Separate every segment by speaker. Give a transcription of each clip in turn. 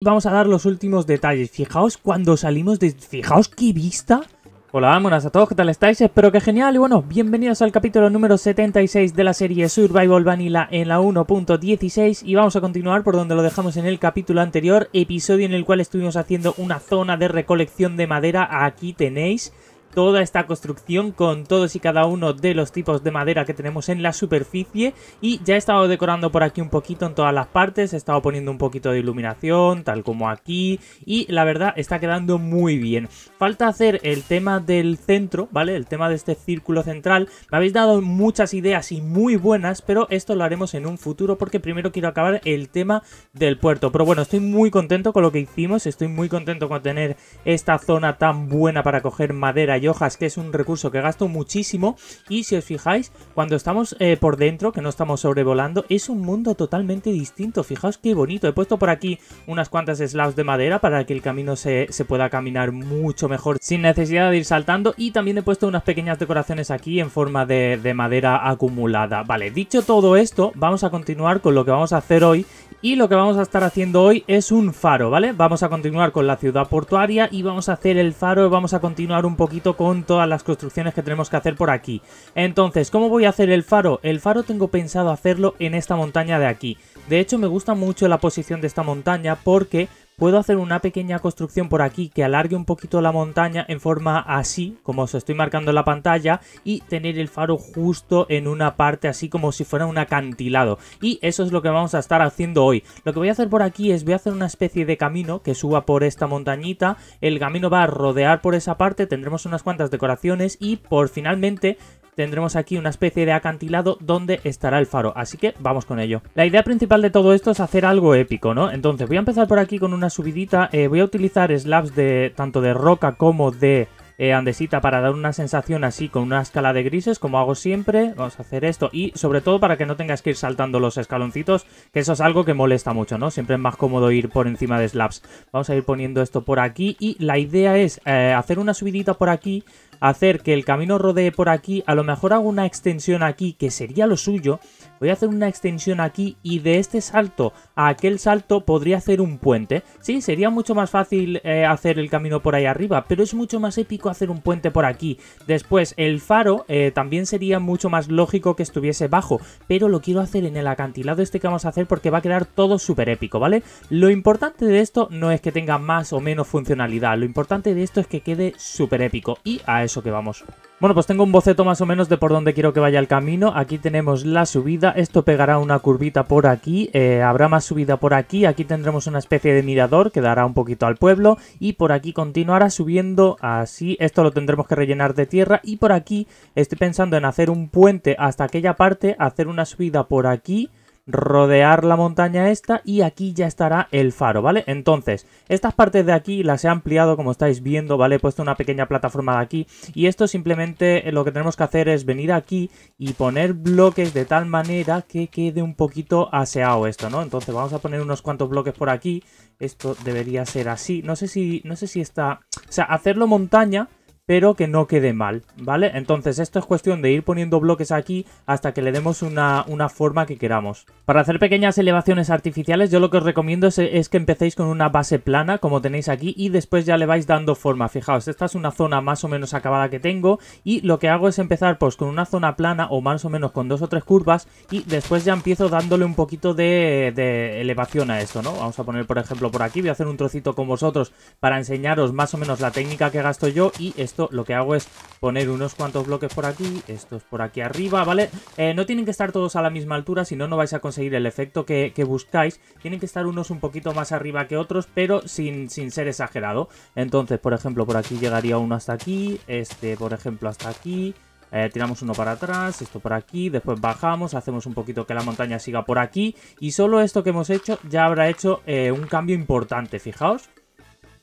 Speaker 1: Vamos a dar los últimos detalles. Fijaos cuando salimos de... Fijaos qué vista. Hola, vámonos a todos, ¿qué tal estáis? Espero que genial y bueno, bienvenidos al capítulo número 76 de la serie Survival Vanilla en la 1.16 y vamos a continuar por donde lo dejamos en el capítulo anterior, episodio en el cual estuvimos haciendo una zona de recolección de madera, aquí tenéis toda esta construcción con todos y cada uno de los tipos de madera que tenemos en la superficie y ya he estado decorando por aquí un poquito en todas las partes, he estado poniendo un poquito de iluminación tal como aquí y la verdad está quedando muy bien. Falta hacer el tema del centro, ¿vale? El tema de este círculo central. Me habéis dado muchas ideas y muy buenas, pero esto lo haremos en un futuro porque primero quiero acabar el tema del puerto. Pero bueno, estoy muy contento con lo que hicimos, estoy muy contento con tener esta zona tan buena para coger madera hojas, que es un recurso que gasto muchísimo. Y si os fijáis, cuando estamos eh, por dentro, que no estamos sobrevolando, es un mundo totalmente distinto. Fijaos qué bonito. He puesto por aquí unas cuantas slabs de madera para que el camino se, pueda caminar mucho mejor sin necesidad de ir saltando. Y también he puesto unas pequeñas decoraciones aquí en forma de, de madera acumulada. Vale, dicho todo esto, vamos a continuar con lo que vamos a hacer hoy y lo que vamos a estar haciendo hoy es un faro, ¿vale? Vamos a continuar con la ciudad portuaria y vamos a hacer el faro, vamos a continuar un poquito con todas las construcciones que tenemos que hacer por aquí. Entonces, ¿cómo voy a hacer el faro? El faro tengo pensado hacerlo en esta montaña de aquí. De hecho, me gusta mucho la posición de esta montaña porque puedo hacer una pequeña construcción por aquí que alargue un poquito la montaña en forma así, como os estoy marcando en la pantalla, y tener el faro justo en una parte así como si fuera un acantilado. Y eso es lo que vamos a estar haciendo hoy. Lo que voy a hacer por aquí es voy a hacer una especie de camino que suba por esta montañita, el camino va a rodear por esa parte, tendremos unas cuantas decoraciones y por finalmente tendremos aquí una especie de acantilado donde estará el faro, así que vamos con ello. La idea principal de todo esto es hacer algo épico, ¿no? Entonces voy a empezar por aquí con una subidita, eh, voy a utilizar slabs de tanto de roca como de eh, andesita para dar una sensación así con una escala de grises, como hago siempre. Vamos a hacer esto y sobre todo para que no tengas que ir saltando los escaloncitos, que eso es algo que molesta mucho, ¿no? Siempre es más cómodo ir por encima de slabs. Vamos a ir poniendo esto por aquí y la idea es eh, hacer una subidita por aquí, hacer que el camino rodee por aquí, a lo mejor hago una extensión aquí, que sería lo suyo, voy a hacer una extensión aquí y de este salto a aquel salto podría hacer un puente. Sí, sería mucho más fácil eh, hacer el camino por ahí arriba, pero es mucho más épico hacer un puente por aquí. Después, el faro eh, también sería mucho más lógico que estuviese bajo, pero lo quiero hacer en el acantilado este que vamos a hacer porque va a quedar todo súper épico, ¿vale? Lo importante de esto no es que tenga más o menos funcionalidad, lo importante de esto es que quede súper épico y a eso que vamos. Bueno, pues tengo un boceto más o menos de por dónde quiero que vaya el camino. Aquí tenemos la subida, esto pegará una curvita por aquí, eh, habrá más subida por aquí, aquí tendremos una especie de mirador que dará un poquito al pueblo y por aquí continuará subiendo así, esto lo tendremos que rellenar de tierra y por aquí estoy pensando en hacer un puente hasta aquella parte, hacer una subida por aquí rodear la montaña esta y aquí ya estará el faro, ¿vale? Entonces, estas partes de aquí las he ampliado como estáis viendo, ¿vale? He puesto una pequeña plataforma de aquí y esto simplemente lo que tenemos que hacer es venir aquí y poner bloques de tal manera que quede un poquito aseado esto, ¿no? Entonces vamos a poner unos cuantos bloques por aquí, esto debería ser así, no sé si, no sé si está, o sea, hacerlo montaña pero que no quede mal, ¿vale? Entonces esto es cuestión de ir poniendo bloques aquí hasta que le demos una, forma que queramos. Para hacer pequeñas elevaciones artificiales yo lo que os recomiendo es, que empecéis con una base plana como tenéis aquí y después ya le vais dando forma. Fijaos, esta es una zona más o menos acabada que tengo y lo que hago es empezar pues con una zona plana o más o menos con dos o tres curvas y después ya empiezo dándole un poquito de, de elevación a esto, ¿no? Vamos a poner por ejemplo por aquí, voy a hacer un trocito con vosotros para enseñaros más o menos la técnica que gasto yo y esto lo que hago es poner unos cuantos bloques por aquí, estos por aquí arriba, ¿vale? Eh, no tienen que estar todos a la misma altura, si no, no vais a conseguir el efecto que, buscáis. Tienen que estar unos un poquito más arriba que otros, pero sin, sin ser exagerado. Entonces, por ejemplo, por aquí llegaría uno hasta aquí, este, por ejemplo, hasta aquí... Eh, tiramos uno para atrás, esto por aquí, después bajamos, hacemos un poquito que la montaña siga por aquí y solo esto que hemos hecho ya habrá hecho eh, un cambio importante, fijaos.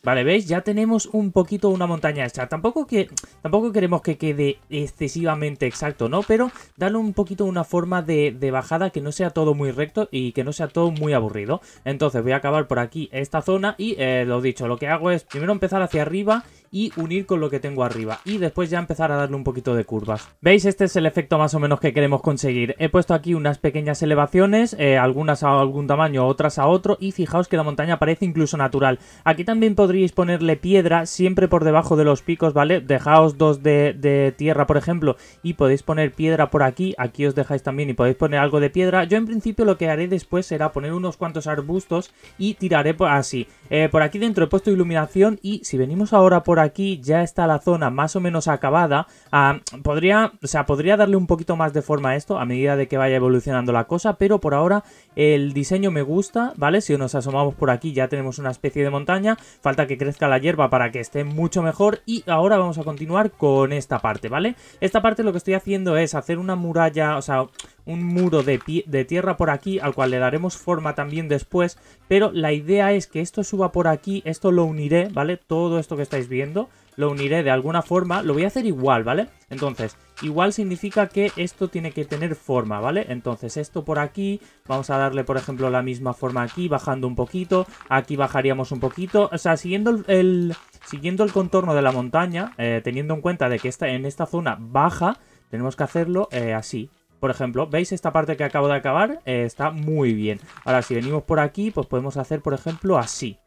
Speaker 1: Vale, ¿veis? Ya tenemos un poquito una montaña hecha. Tampoco, que, tampoco queremos que quede excesivamente exacto, ¿no? Pero darle un poquito una forma de, bajada que no sea todo muy recto y que no sea todo muy aburrido. Entonces voy a acabar por aquí esta zona y eh, lo dicho, lo que hago es primero empezar hacia arriba y unir con lo que tengo arriba y después ya empezar a darle un poquito de curvas. ¿Veis? Este es el efecto más o menos que queremos conseguir. He puesto aquí unas pequeñas elevaciones, eh, algunas a algún tamaño, otras a otro y fijaos que la montaña parece incluso natural. Aquí también podríais ponerle piedra siempre por debajo de los picos, ¿vale? Dejaos dos de, tierra, por ejemplo, y podéis poner piedra por aquí. Aquí os dejáis también y podéis poner algo de piedra. Yo en principio lo que haré después será poner unos cuantos arbustos y tiraré así. Eh, por aquí dentro he puesto iluminación y si venimos ahora por aquí aquí ya está la zona más o menos acabada. Ah, podría, o sea, podría darle un poquito más de forma a esto a medida de que vaya evolucionando la cosa, pero por ahora el diseño me gusta, ¿vale? Si nos asomamos por aquí ya tenemos una especie de montaña, falta que crezca la hierba para que esté mucho mejor y ahora vamos a continuar con esta parte, ¿vale? Esta parte lo que estoy haciendo es hacer una muralla, o sea, un muro de, tierra por aquí, al cual le daremos forma también después, pero la idea es que esto suba por aquí, esto lo uniré, ¿vale? Todo esto que estáis viendo, lo uniré de alguna forma, lo voy a hacer igual, ¿vale? Entonces, igual significa que esto tiene que tener forma, ¿vale? Entonces esto por aquí, vamos a darle por ejemplo la misma forma aquí, bajando un poquito, aquí bajaríamos un poquito, o sea, siguiendo el, siguiendo el contorno de la montaña, eh, teniendo en cuenta de que en esta zona baja, tenemos que hacerlo eh, así, por ejemplo, ¿veis esta parte que acabo de acabar? Eh, está muy bien. Ahora, si venimos por aquí, pues podemos hacer, por ejemplo, así.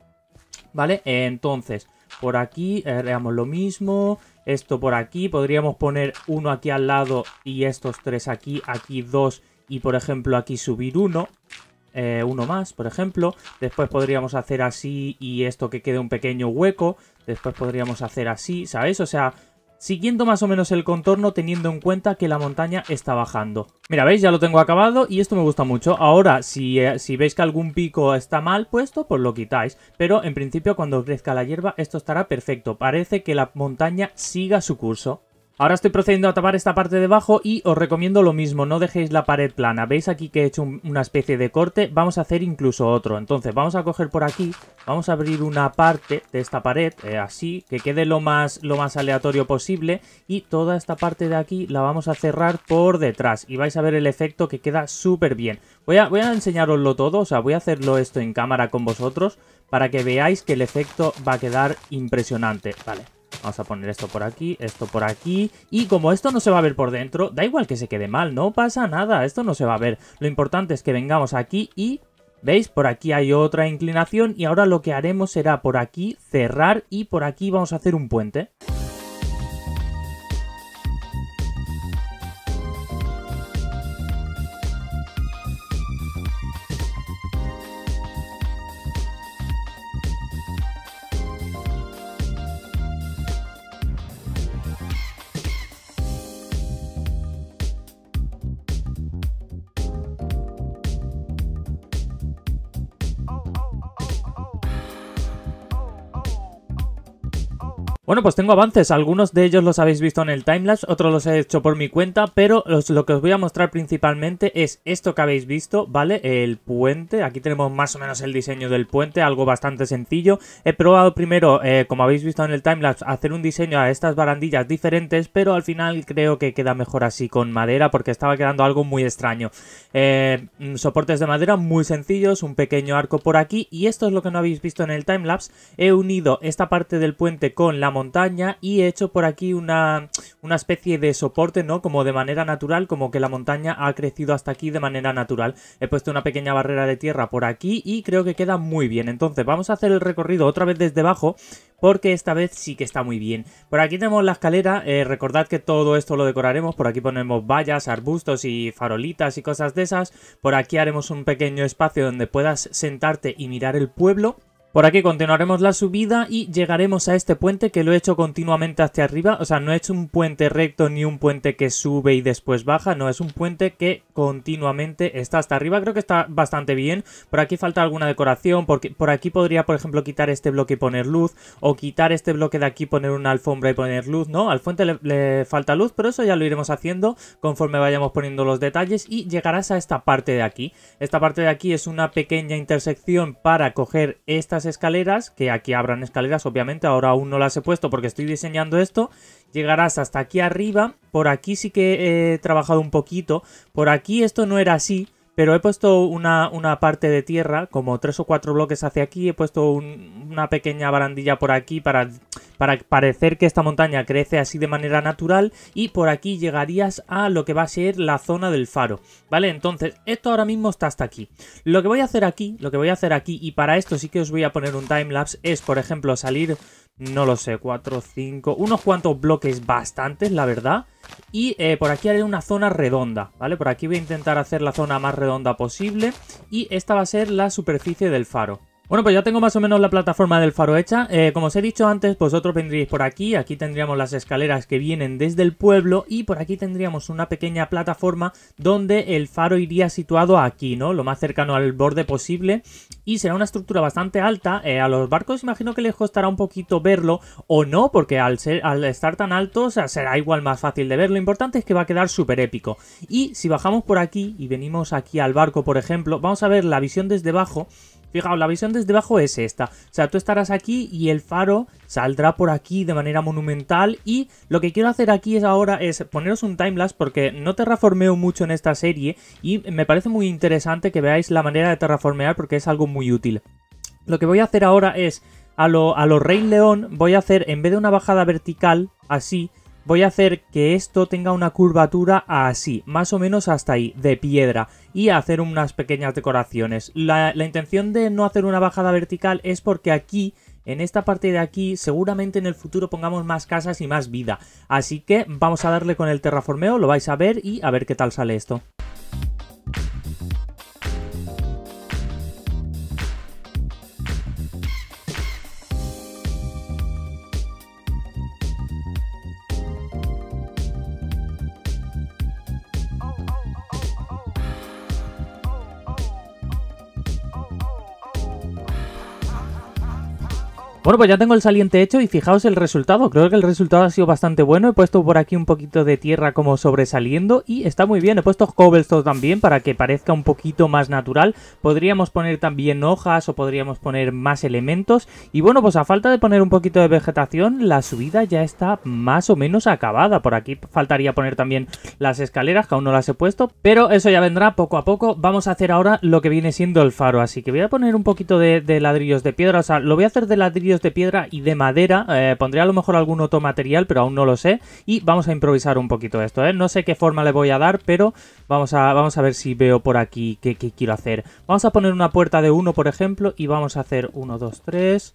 Speaker 1: ¿Vale? entonces, por aquí veamos eh, lo mismo. Esto por aquí. Podríamos poner uno aquí al lado y estos tres aquí, aquí dos y, por ejemplo, aquí subir uno. Eh, uno más, por ejemplo. Después podríamos hacer así y esto que quede un pequeño hueco. Después podríamos hacer así, ¿sabéis? O sea, siguiendo más o menos el contorno teniendo en cuenta que la montaña está bajando. Mira, veis, ya lo tengo acabado y esto me gusta mucho. Ahora, eh, si, veis que algún pico está mal puesto, pues lo quitáis. Pero en principio cuando crezca la hierba esto estará perfecto. Parece que la montaña siga su curso. Ahora estoy procediendo a tapar esta parte de abajo y os recomiendo lo mismo, no dejéis la pared plana. ¿Veis aquí que he hecho una especie de corte? Vamos a hacer incluso otro. Entonces vamos a coger por aquí, vamos a abrir una parte de esta pared, eh, así, que quede lo más, lo más aleatorio posible. Y toda esta parte de aquí la vamos a cerrar por detrás y vais a ver el efecto que queda súper bien. Voy a, voy a enseñaroslo todo, o sea, voy a hacerlo esto en cámara con vosotros para que veáis que el efecto va a quedar impresionante. Vale, Vamos a poner esto por aquí, esto por aquí. Y como esto no se va a ver por dentro, da igual que se quede mal, no pasa nada, esto no se va a ver. Lo importante es que vengamos aquí y... ¿Veis? Por aquí hay otra inclinación y ahora lo que haremos será por aquí cerrar y por aquí vamos a hacer un puente. Bueno, pues tengo avances, algunos de ellos los habéis visto en el timelapse, otros los he hecho por mi cuenta, pero lo que os voy a mostrar principalmente es esto que habéis visto, ¿vale? El puente, aquí tenemos más o menos el diseño del puente, algo bastante sencillo. He probado primero, eh, como habéis visto en el timelapse, hacer un diseño a estas barandillas diferentes, pero al final creo que queda mejor así con madera porque estaba quedando algo muy extraño. Eh, soportes de madera muy sencillos, un pequeño arco por aquí y esto es lo que no habéis visto en el timelapse. He unido esta parte del puente con la montaña y he hecho por aquí una, una especie de soporte, ¿no? Como de manera natural, como que la montaña ha crecido hasta aquí de manera natural. He puesto una pequeña barrera de tierra por aquí y creo que queda muy bien. Entonces vamos a hacer el recorrido otra vez desde abajo porque esta vez sí que está muy bien. Por aquí tenemos la escalera, eh, recordad que todo esto lo decoraremos, por aquí ponemos vallas, arbustos y farolitas y cosas de esas, por aquí haremos un pequeño espacio donde puedas sentarte y mirar el pueblo, por aquí continuaremos la subida y llegaremos a este puente que lo he hecho continuamente hacia arriba. O sea, no he hecho un puente recto ni un puente que sube y después baja. No, es un puente que continuamente está hasta arriba. Creo que está bastante bien. Por aquí falta alguna decoración. Porque por aquí podría, por ejemplo, quitar este bloque y poner luz. O quitar este bloque de aquí, poner una alfombra y poner luz. No, al puente le, le falta luz, pero eso ya lo iremos haciendo conforme vayamos poniendo los detalles. Y llegarás a esta parte de aquí. Esta parte de aquí es una pequeña intersección para coger estas escaleras, que aquí habrán escaleras, obviamente, ahora aún no las he puesto porque estoy diseñando esto, llegarás hasta aquí arriba, por aquí sí que he trabajado un poquito, por aquí esto no era así, pero he puesto una, parte de tierra, como tres o cuatro bloques hacia aquí, he puesto una pequeña barandilla por aquí para, para parecer que esta montaña crece así de manera natural y por aquí llegarías a lo que va a ser la zona del faro, ¿vale? Entonces, esto ahora mismo está hasta aquí. Lo que voy a hacer aquí, lo que voy a hacer aquí, y para esto sí que os voy a poner un timelapse, es, por ejemplo, salir, no lo sé, 4, cinco, unos cuantos bloques bastantes, la verdad, y eh, por aquí haré una zona redonda, ¿vale? Por aquí voy a intentar hacer la zona más redonda posible y esta va a ser la superficie del faro. Bueno, pues ya tengo más o menos la plataforma del faro hecha. Eh, como os he dicho antes, vosotros vendríais por aquí. Aquí tendríamos las escaleras que vienen desde el pueblo y por aquí tendríamos una pequeña plataforma donde el faro iría situado aquí, ¿no? Lo más cercano al borde posible. Y será una estructura bastante alta. Eh, a los barcos imagino que les costará un poquito verlo o no, porque al, estar tan alto será igual más fácil de ver. Lo importante es que va a quedar súper épico. Y si bajamos por aquí y venimos aquí al barco, por ejemplo, vamos a ver la visión desde abajo Fijaos, la visión desde abajo es esta. O sea, tú estarás aquí y el faro saldrá por aquí de manera monumental. Y lo que quiero hacer aquí es ahora es poneros un timelapse porque no terraformeo mucho en esta serie. Y me parece muy interesante que veáis la manera de terraformear porque es algo muy útil. Lo que voy a hacer ahora es, a lo, a lo Rey León, voy a hacer en vez de una bajada vertical, así, voy a hacer que esto tenga una curvatura así, más o menos hasta ahí, de piedra, y hacer unas pequeñas decoraciones. La, intención de no hacer una bajada vertical es porque aquí en esta parte de aquí seguramente en el futuro pongamos más casas y más vida. Así que vamos a darle con el terraformeo, lo vais a ver y a ver qué tal sale esto. Bueno, pues ya tengo el saliente hecho y fijaos el resultado. Creo que el resultado ha sido bastante bueno. He puesto por aquí un poquito de tierra como sobresaliendo y está muy bien. He puesto cobblestone también para que parezca un poquito más natural. Podríamos poner también hojas o podríamos poner más elementos. Y bueno, pues a falta de poner un poquito de vegetación, la subida ya está más o menos acabada. Por aquí faltaría poner también las escaleras, que aún no las he puesto. Pero eso ya vendrá poco a poco. Vamos a hacer ahora lo que viene siendo el faro. Así que voy a poner un poquito de, de ladrillos de piedra. O sea, lo voy a hacer de ladrillos de piedra y de madera. Eh, Pondría a lo mejor algún otro material, pero aún no lo sé. Y vamos a improvisar un poquito esto, ¿eh? No sé qué forma le voy a dar, pero vamos a, vamos a ver si veo por aquí qué, quiero hacer. Vamos a poner una puerta de uno, por ejemplo, y vamos a hacer 1, 2, 3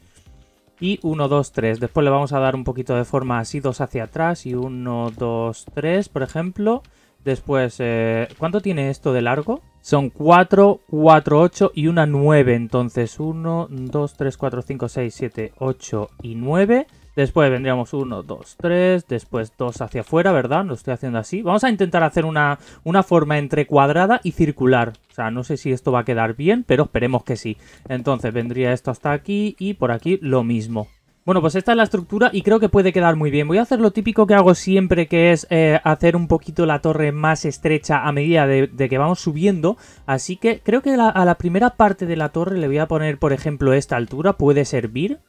Speaker 1: y 1, 2, 3. Después le vamos a dar un poquito de forma así, dos hacia atrás y 1, 2, 3, por ejemplo. Después, eh, ¿cuánto tiene esto de largo? Son 4, 4, 8 y una 9. Entonces, 1, 2, 3, 4, 5, 6, 7, 8 y 9. Después vendríamos 1, 2, 3. Después 2 hacia afuera, ¿verdad? Lo estoy haciendo así. Vamos a intentar hacer una, una forma entre cuadrada y circular. O sea, no sé si esto va a quedar bien, pero esperemos que sí. Entonces vendría esto hasta aquí y por aquí lo mismo. Bueno, pues esta es la estructura y creo que puede quedar muy bien. Voy a hacer lo típico que hago siempre, que es eh, hacer un poquito la torre más estrecha a medida de, que vamos subiendo. Así que creo que a la primera parte de la torre le voy a poner, por ejemplo, esta altura. ¿Puede servir?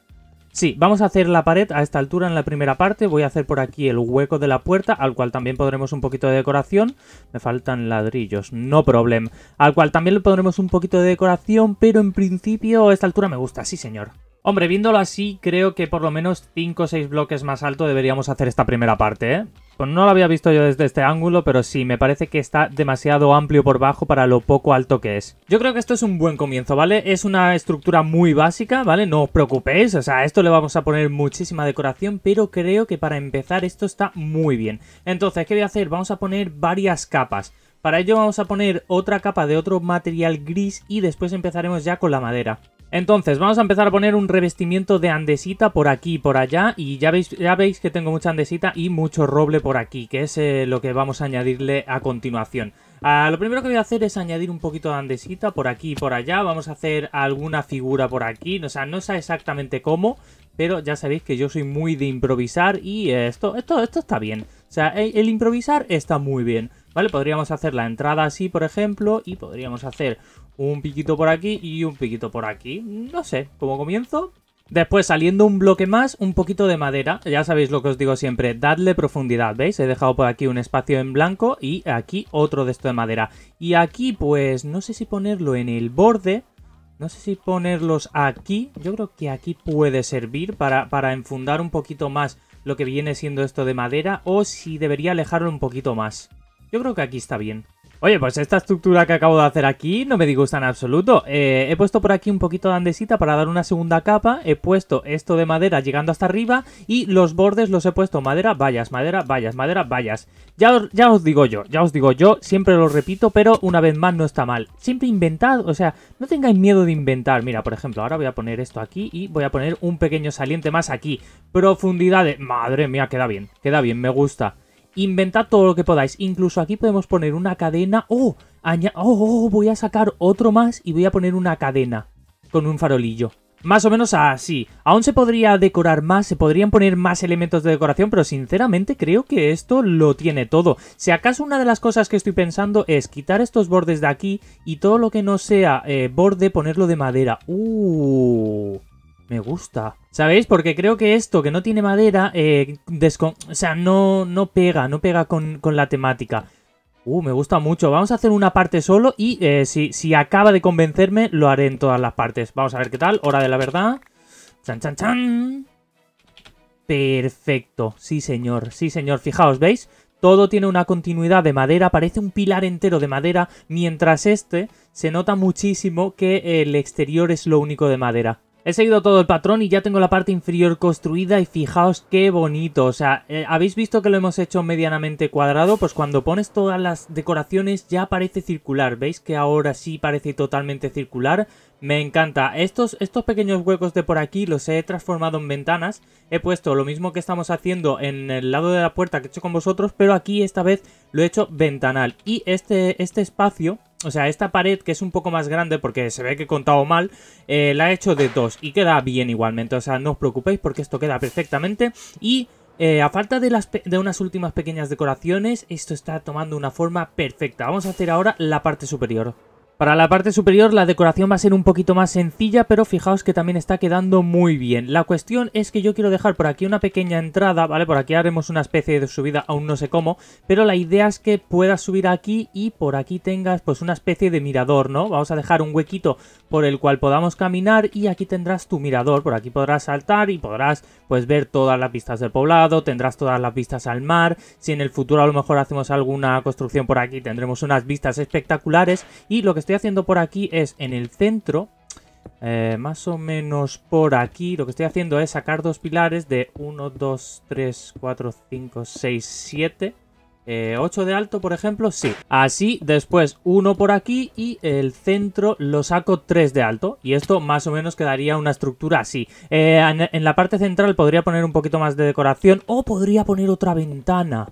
Speaker 1: Sí, vamos a hacer la pared a esta altura en la primera parte. Voy a hacer por aquí el hueco de la puerta, al cual también podremos un poquito de decoración. Me faltan ladrillos, no problem. Al cual también le pondremos un poquito de decoración, pero en principio esta altura me gusta, sí señor. Hombre, viéndolo así, creo que por lo menos 5 o 6 bloques más alto deberíamos hacer esta primera parte, ¿eh? Pues no lo había visto yo desde este ángulo, pero sí, me parece que está demasiado amplio por bajo para lo poco alto que es. Yo creo que esto es un buen comienzo, ¿vale? Es una estructura muy básica, ¿vale? No os preocupéis, o sea, a esto le vamos a poner muchísima decoración, pero creo que para empezar esto está muy bien. Entonces, ¿qué voy a hacer? Vamos a poner varias capas. Para ello vamos a poner otra capa de otro material gris y después empezaremos ya con la madera. Entonces, vamos a empezar a poner un revestimiento de andesita por aquí y por allá. Y ya veis, ya veis que tengo mucha andesita y mucho roble por aquí, que es eh, lo que vamos a añadirle a continuación. Ah, lo primero que voy a hacer es añadir un poquito de andesita por aquí y por allá. Vamos a hacer alguna figura por aquí. O sea, no sé exactamente cómo, pero ya sabéis que yo soy muy de improvisar y esto, esto, esto está bien. O sea, el improvisar está muy bien. ¿Vale? Podríamos hacer la entrada así, por ejemplo, y podríamos hacer un piquito por aquí y un piquito por aquí. No sé, ¿cómo comienzo. Después, saliendo un bloque más, un poquito de madera. Ya sabéis lo que os digo siempre, dadle profundidad, ¿veis? He dejado por aquí un espacio en blanco y aquí otro de esto de madera. Y aquí, pues, no sé si ponerlo en el borde... No sé si ponerlos aquí. Yo creo que aquí puede servir para, para enfundar un poquito más lo que viene siendo esto de madera o si debería alejarlo un poquito más. Yo creo que aquí está bien. Oye, pues esta estructura que acabo de hacer aquí no me disgusta en absoluto. Eh, he puesto por aquí un poquito de andesita para dar una segunda capa. He puesto esto de madera llegando hasta arriba y los bordes los he puesto madera, vallas, madera, vallas, madera, vallas. Ya os, ya os digo yo, ya os digo yo, siempre lo repito, pero una vez más no está mal. Siempre inventad, o sea, no tengáis miedo de inventar. Mira, por ejemplo, ahora voy a poner esto aquí y voy a poner un pequeño saliente más aquí. Profundidad de... madre mía, queda bien, queda bien, me gusta. Inventad todo lo que podáis. Incluso aquí podemos poner una cadena. ¡Oh! Aña ¡Oh, oh, oh, Voy a sacar otro más y voy a poner una cadena con un farolillo. Más o menos así. Aún se podría decorar más, se podrían poner más elementos de decoración, pero sinceramente creo que esto lo tiene todo. Si acaso una de las cosas que estoy pensando es quitar estos bordes de aquí y todo lo que no sea eh, borde ponerlo de madera. ¡Uh! Me gusta. ¿Sabéis? Porque creo que esto que no tiene madera, eh, o sea, no, no pega, no pega con, la temática. Uh, me gusta mucho. Vamos a hacer una parte solo y eh, si, si acaba de convencerme, lo haré en todas las partes. Vamos a ver qué tal. Hora de la verdad. Chan, chan, chan. Perfecto. Sí, señor. Sí, señor. Fijaos, ¿veis? Todo tiene una continuidad de madera, parece un pilar entero de madera, mientras este se nota muchísimo que el exterior es lo único de madera. He seguido todo el patrón y ya tengo la parte inferior construida y fijaos qué bonito. O sea, eh, ¿habéis visto que lo hemos hecho medianamente cuadrado? Pues cuando pones todas las decoraciones ya parece circular. ¿Veis que ahora sí parece totalmente circular? Me encanta. Estos, estos pequeños huecos de por aquí los he transformado en ventanas. He puesto lo mismo que estamos haciendo en el lado de la puerta que he hecho con vosotros, pero aquí esta vez lo he hecho ventanal. Y este, este espacio o sea, esta pared que es un poco más grande porque se ve que he contado mal, eh, la he hecho de dos y queda bien igualmente. O sea, no os preocupéis porque esto queda perfectamente y... Eh, a falta de unas últimas pequeñas decoraciones, esto está tomando una forma perfecta. Vamos a hacer ahora la parte superior. Para la parte superior la decoración va a ser un poquito más sencilla, pero fijaos que también está quedando muy bien. La cuestión es que yo quiero dejar por aquí una pequeña entrada, ¿vale? Por aquí haremos una especie de subida, aún no sé cómo, pero la idea es que puedas subir aquí y por aquí tengas pues una especie de mirador, ¿no? Vamos a dejar un huequito por el cual podamos caminar y aquí tendrás tu mirador, por aquí podrás saltar y podrás pues ver todas las vistas del poblado, tendrás todas las vistas al mar, si en el futuro a lo mejor hacemos alguna construcción por aquí tendremos unas vistas espectaculares y lo que estoy haciendo por aquí es en el centro, eh, más o menos por aquí, lo que estoy haciendo es sacar dos pilares de 1, 2, 3, 4, 5, 6, 7... 8 de alto, por ejemplo, sí. Así, después uno por aquí y el centro lo saco 3 de alto. Y esto más o menos quedaría una estructura así. Eh, en, en la parte central podría poner un poquito más de decoración o podría poner otra ventana.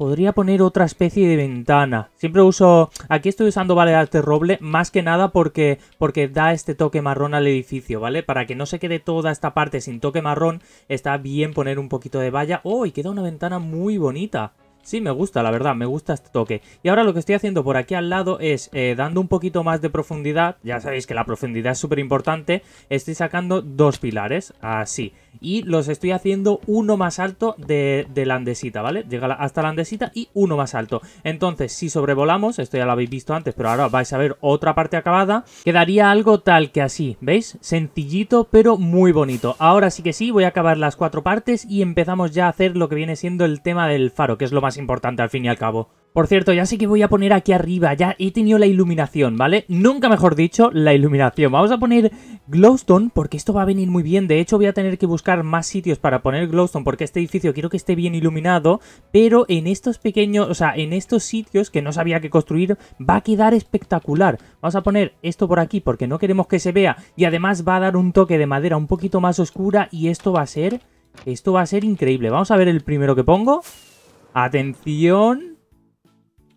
Speaker 1: Podría poner otra especie de ventana. Siempre uso... Aquí estoy usando ¿vale? de roble más que nada porque, porque da este toque marrón al edificio, ¿vale? Para que no se quede toda esta parte sin toque marrón, está bien poner un poquito de valla. ¡Oh! Y queda una ventana muy bonita. Sí, me gusta, la verdad, me gusta este toque. Y ahora lo que estoy haciendo por aquí al lado es, eh, dando un poquito más de profundidad, ya sabéis que la profundidad es súper importante, estoy sacando dos pilares, así. Y los estoy haciendo uno más alto de, de ¿vale? Llega hasta la andesita y uno más alto. Entonces, si sobrevolamos, esto ya lo habéis visto antes, pero ahora vais a ver otra parte acabada, quedaría algo tal que así, ¿veis? Sencillito, pero muy bonito. Ahora sí que sí, voy a acabar las cuatro partes y empezamos ya a hacer lo que viene siendo el tema del faro, que es lo más importante al fin y al cabo. Por cierto, ya sé que voy a poner aquí arriba, ya he tenido la iluminación, ¿vale? Nunca mejor dicho, la iluminación. Vamos a poner glowstone porque esto va a venir muy bien. De hecho, voy a tener que buscar más sitios para poner glowstone porque este edificio quiero que esté bien iluminado. Pero en estos pequeños, o sea, en estos sitios que no sabía que construir, va a quedar espectacular. Vamos a poner esto por aquí porque no queremos que se vea. Y además va a dar un toque de madera un poquito más oscura y esto va a ser... Esto va a ser increíble. Vamos a ver el primero que pongo. Atención.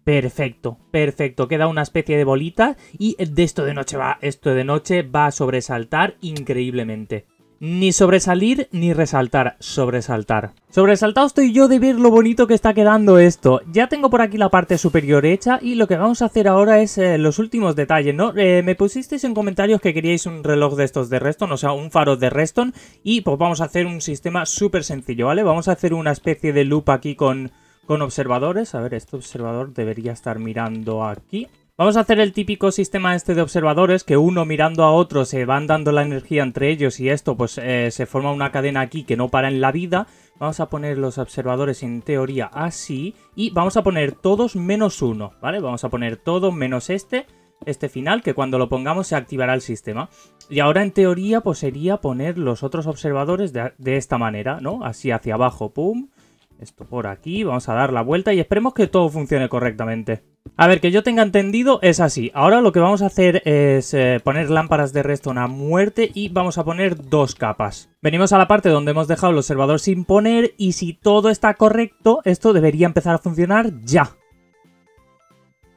Speaker 1: Perfecto, perfecto. Queda una especie de bolita y de esto de noche va, esto de noche va a sobresaltar increíblemente. Ni sobresalir ni resaltar, sobresaltar. Sobresaltado estoy yo de ver lo bonito que está quedando esto. Ya tengo por aquí la parte superior hecha y lo que vamos a hacer ahora es eh, los últimos detalles, ¿no? Eh, me pusisteis en comentarios que queríais un reloj de estos de Reston, o sea, un faro de Reston y pues vamos a hacer un sistema súper sencillo, ¿vale? Vamos a hacer una especie de loop aquí con con observadores. A ver, este observador debería estar mirando aquí. Vamos a hacer el típico sistema este de observadores, que uno mirando a otro se van dando la energía entre ellos y esto pues eh, se forma una cadena aquí que no para en la vida. Vamos a poner los observadores en teoría así y vamos a poner todos menos uno, ¿vale? Vamos a poner todo menos este, este final, que cuando lo pongamos se activará el sistema. Y ahora en teoría pues sería poner los otros observadores de esta manera, ¿no? Así hacia abajo, pum, esto por aquí, vamos a dar la vuelta y esperemos que todo funcione correctamente. A ver, que yo tenga entendido, es así. Ahora lo que vamos a hacer es eh, poner lámparas de redstone a muerte y vamos a poner dos capas. Venimos a la parte donde hemos dejado el observador sin poner y si todo está correcto, esto debería empezar a funcionar ya.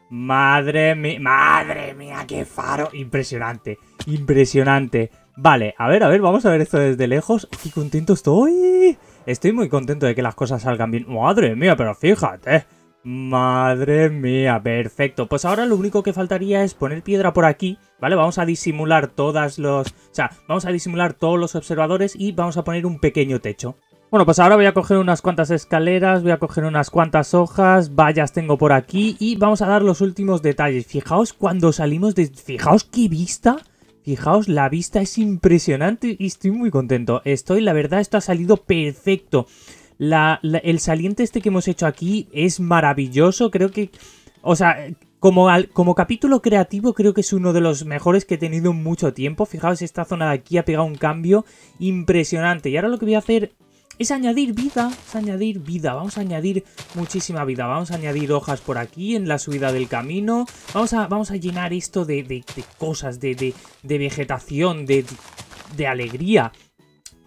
Speaker 1: Madre mía, madre mía, qué faro. Impresionante, impresionante. Vale, a ver, a ver, vamos a ver esto desde lejos. ¡Qué contento estoy! Estoy muy contento de que las cosas salgan bien. Madre mía, pero fíjate. Madre mía, perfecto. Pues ahora lo único que faltaría es poner piedra por aquí, ¿vale? Vamos a disimular los... O sea, vamos a disimular todos los observadores y vamos a poner un pequeño techo. Bueno, pues ahora voy a coger unas cuantas escaleras, voy a coger unas cuantas hojas, vallas tengo por aquí y vamos a dar los últimos detalles. Fijaos cuando salimos de... Fijaos qué vista Fijaos, la vista es impresionante y estoy muy contento. Estoy, la verdad, esto ha salido perfecto. el saliente este que hemos hecho aquí es maravilloso. Creo que... O sea, como, como, capítulo creativo creo que es uno de los mejores que he tenido en mucho tiempo. Fijaos, esta zona de aquí ha pegado un cambio impresionante. Y ahora lo que voy a hacer es añadir vida, es añadir vida, vamos a añadir muchísima vida, vamos a añadir hojas por aquí en la subida del camino, vamos a, vamos a llenar esto de, cosas, de, de, vegetación, de, de alegría,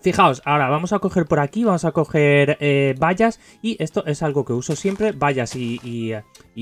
Speaker 1: Fijaos, ahora vamos a coger por aquí, vamos a coger vallas eh, y esto es algo que uso siempre, vallas y,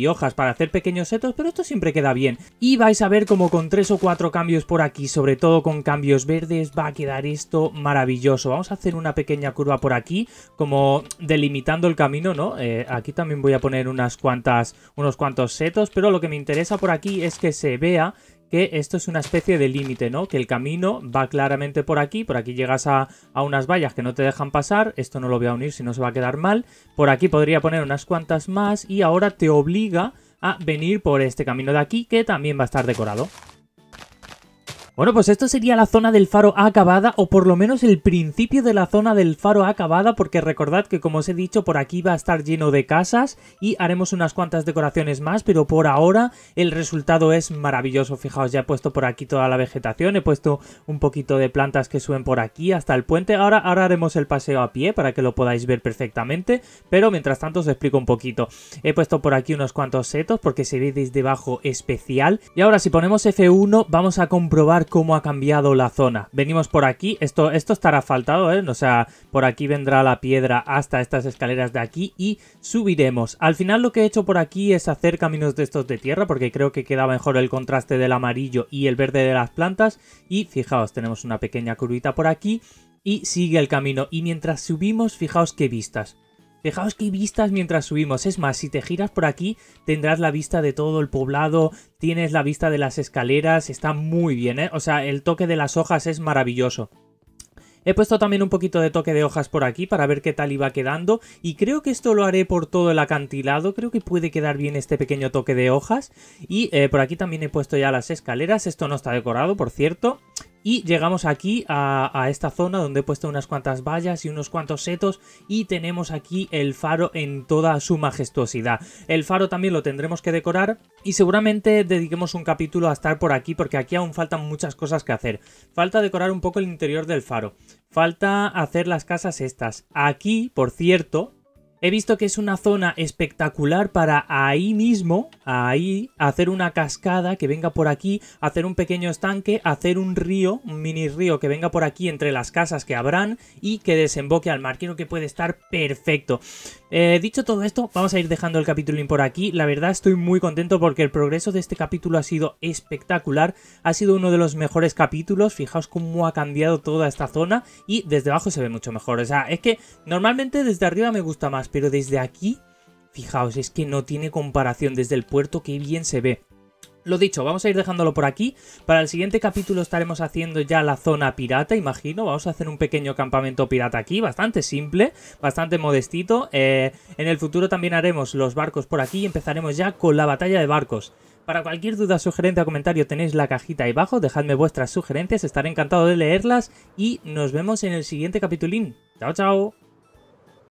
Speaker 1: hojas para hacer pequeños setos, pero esto siempre queda bien. Y vais a ver como con tres o cuatro cambios por aquí, sobre todo con cambios verdes, va a quedar esto maravilloso. Vamos a hacer una pequeña curva por aquí, como delimitando el camino, ¿no? Eh, aquí también voy a poner unas cuantas, unos cuantos setos, pero lo que me interesa por aquí es que se vea que esto es una especie de límite, ¿no? Que el camino va claramente por aquí, por aquí llegas a, a, unas vallas que no te dejan pasar, esto no lo voy a unir si no se va a quedar mal, por aquí podría poner unas cuantas más y ahora te obliga a venir por este camino de aquí que también va a estar decorado. Bueno, pues esto sería la zona del faro acabada, o por lo menos el principio de la zona del faro acabada, porque recordad que como os he dicho, por aquí va a estar lleno de casas y haremos unas cuantas decoraciones más, pero por ahora el resultado es maravilloso. Fijaos, ya he puesto por aquí toda la vegetación, he puesto un poquito de plantas que suben por aquí hasta el puente. Ahora, ahora haremos el paseo a pie para que lo podáis ver perfectamente, pero mientras tanto os explico un poquito. He puesto por aquí unos cuantos setos porque se ve debajo especial. Y ahora si ponemos F1 vamos a comprobar cómo ha cambiado la zona. Venimos por aquí, esto, esto estará faltado, ¿eh? O sea, por aquí vendrá la piedra hasta estas escaleras de aquí y subiremos. Al final lo que he hecho por aquí es hacer caminos de estos de tierra porque creo que queda mejor el contraste del amarillo y el verde de las plantas. Y fijaos, tenemos una pequeña curvita por aquí y sigue el camino. Y mientras subimos, fijaos qué vistas. Fijaos qué vistas mientras subimos. Es más, si te giras por aquí, tendrás la vista de todo el poblado, tienes la vista de las escaleras, está muy bien, ¿eh? O sea, el toque de las hojas es maravilloso. He puesto también un poquito de toque de hojas por aquí para ver qué tal iba quedando y creo que esto lo haré por todo el acantilado, creo que puede quedar bien este pequeño toque de hojas y eh, por aquí también he puesto ya las escaleras, esto no está decorado por cierto y llegamos aquí a, esta zona donde he puesto unas cuantas vallas y unos cuantos setos y tenemos aquí el faro en toda su majestuosidad. El faro también lo tendremos que decorar y seguramente dediquemos un capítulo a estar por aquí porque aquí aún faltan muchas cosas que hacer. Falta decorar un poco el interior del faro. Falta hacer las casas estas. Aquí, por cierto, He visto que es una zona espectacular para ahí mismo, ahí, hacer una cascada que venga por aquí, hacer un pequeño estanque, hacer un río, un mini río que venga por aquí entre las casas que habrán y que desemboque al mar. Creo que puede estar perfecto. Eh, dicho todo esto, vamos a ir dejando el capítulo por aquí. La verdad estoy muy contento porque el progreso de este capítulo ha sido espectacular. Ha sido uno de los mejores capítulos. Fijaos cómo ha cambiado toda esta zona y desde abajo se ve mucho mejor. O sea, es que normalmente desde arriba me gusta más pero desde aquí, fijaos, es que no tiene comparación desde el puerto, que bien se ve. Lo dicho, vamos a ir dejándolo por aquí. Para el siguiente capítulo estaremos haciendo ya la zona pirata, imagino. Vamos a hacer un pequeño campamento pirata aquí, bastante simple, bastante modestito. Eh, en el futuro también haremos los barcos por aquí y empezaremos ya con la batalla de barcos. Para cualquier duda, sugerencia o comentario tenéis la cajita ahí abajo, dejadme vuestras sugerencias, estaré encantado de leerlas y nos vemos en el siguiente capitulín. Chao, chao.